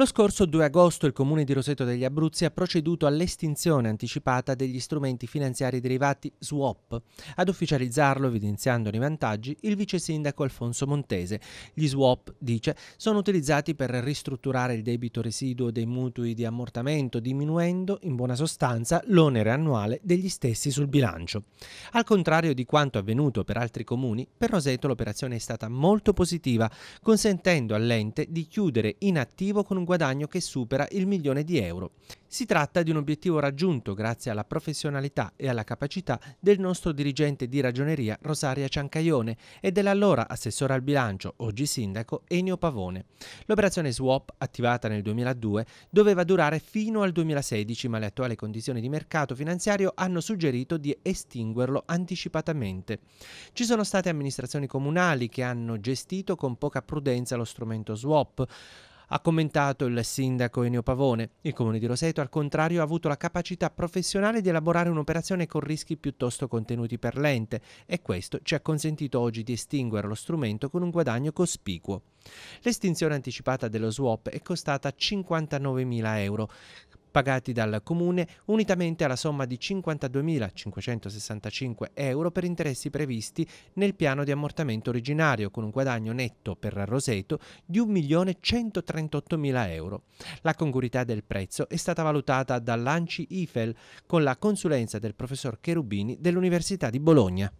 Lo scorso 2 agosto il Comune di Roseto degli Abruzzi ha proceduto all'estinzione anticipata degli strumenti finanziari derivati SWAP. Ad ufficializzarlo, evidenziandone i vantaggi, il vice sindaco Alfonso Montese. Gli SWAP, dice, sono utilizzati per ristrutturare il debito residuo dei mutui di ammortamento, diminuendo, in buona sostanza, l'onere annuale degli stessi sul bilancio. Al contrario di quanto avvenuto per altri comuni, per Roseto l'operazione è stata molto positiva, consentendo all'ente di chiudere in attivo con un guadagno che supera il milione di euro. Si tratta di un obiettivo raggiunto grazie alla professionalità e alla capacità del nostro dirigente di ragioneria Rosaria Ciancaione e dell'allora assessore al bilancio, oggi sindaco, Enio Pavone. L'operazione swap, attivata nel 2002, doveva durare fino al 2016, ma le attuali condizioni di mercato finanziario hanno suggerito di estinguerlo anticipatamente. Ci sono state amministrazioni comunali che hanno gestito con poca prudenza lo strumento swap, ha commentato il sindaco Enio Pavone. Il comune di Roseto, al contrario, ha avuto la capacità professionale di elaborare un'operazione con rischi piuttosto contenuti per l'ente e questo ci ha consentito oggi di estinguere lo strumento con un guadagno cospicuo. L'estinzione anticipata dello swap è costata 59.000 euro pagati dal Comune unitamente alla somma di 52.565 euro per interessi previsti nel piano di ammortamento originario, con un guadagno netto per Roseto di 1.138.000 euro. La congruità del prezzo è stata valutata dall'ANCI IFEL con la consulenza del professor Cherubini dell'Università di Bologna.